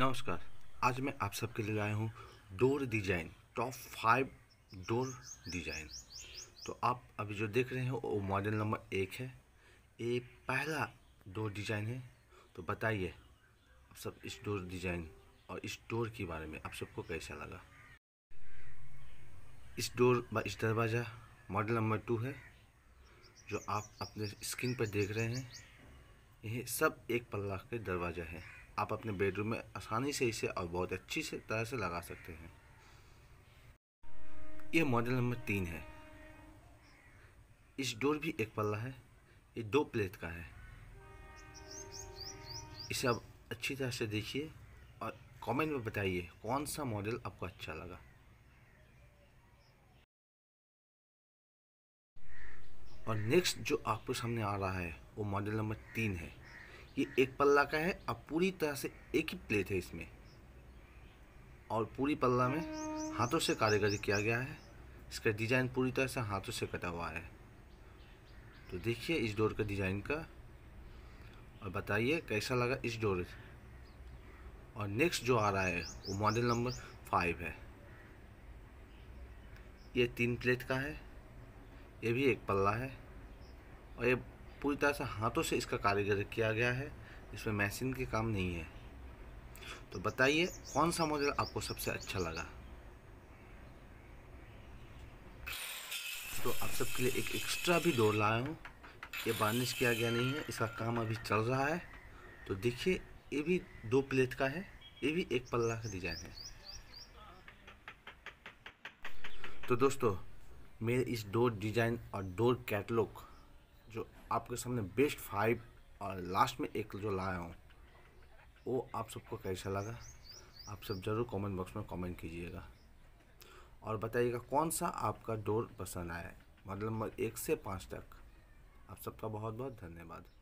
नमस्कार आज मैं आप सबके लिए लाया हूँ door design top five door design तो आप अभी जो देख रहे हैं वो मॉडल नंबर एक है ये पहला डोर डिजाइन है तो बताइए आप सब इस डोर डिजाइन और इस डोर के बारे में आप सबको कैसा लगा इस डोर बा इस दरवाज़ा मॉडल नंबर टू है जो आप अपने स्क्रीन पर देख रहे हैं यह सब एक पल्ला के दरवाज़ा है आप अपने बेडरूम में आसानी से इसे और बहुत अच्छी से तरह से लगा सकते हैं यह मॉडल नंबर तीन है इस डोर भी एक पल्ला है ये दो प्लेट का है इसे आप अच्छी तरह से देखिए और कमेंट में बताइए कौन सा मॉडल आपको अच्छा लगा और नेक्स्ट जो आपके सामने आ रहा है वो मॉडल नंबर तीन है ये एक पल्ला का है अब पूरी तरह से एक ही प्लेट है इसमें और पूरी पल्ला में हाथों से कारीगरी किया गया है इसका डिज़ाइन पूरी तरह से हाथों से कटा हुआ है तो देखिए इस डोर का डिज़ाइन का और बताइए कैसा लगा इस डोर और नेक्स्ट जो आ रहा है वो मॉडल नंबर फाइव है ये तीन प्लेट का है ये भी एक पल्ला है और ये पूरी तरह से हाथों से इसका कारीगर किया गया है इसमें मशीन के काम नहीं है तो बताइए कौन सा मॉडल आपको सबसे अच्छा लगा तो आप सबके लिए एक एक्स्ट्रा भी डोर लाया हूँ ये बार्निश किया गया नहीं है इसका काम अभी चल रहा है तो देखिए ये भी दो प्लेट का है ये भी एक पल्ला का डिज़ाइन है तो दोस्तों मेरे इस डोर डिज़ाइन और डोर कैटलॉग आपके सामने बेस्ट फाइव और लास्ट में एक जो लाया हूँ वो आप सबको कैसा लगा आप सब ज़रूर कमेंट बॉक्स में कमेंट कीजिएगा और बताइएगा कौन सा आपका डोर पसंद आया मतलब एक से पाँच तक आप सबका बहुत बहुत धन्यवाद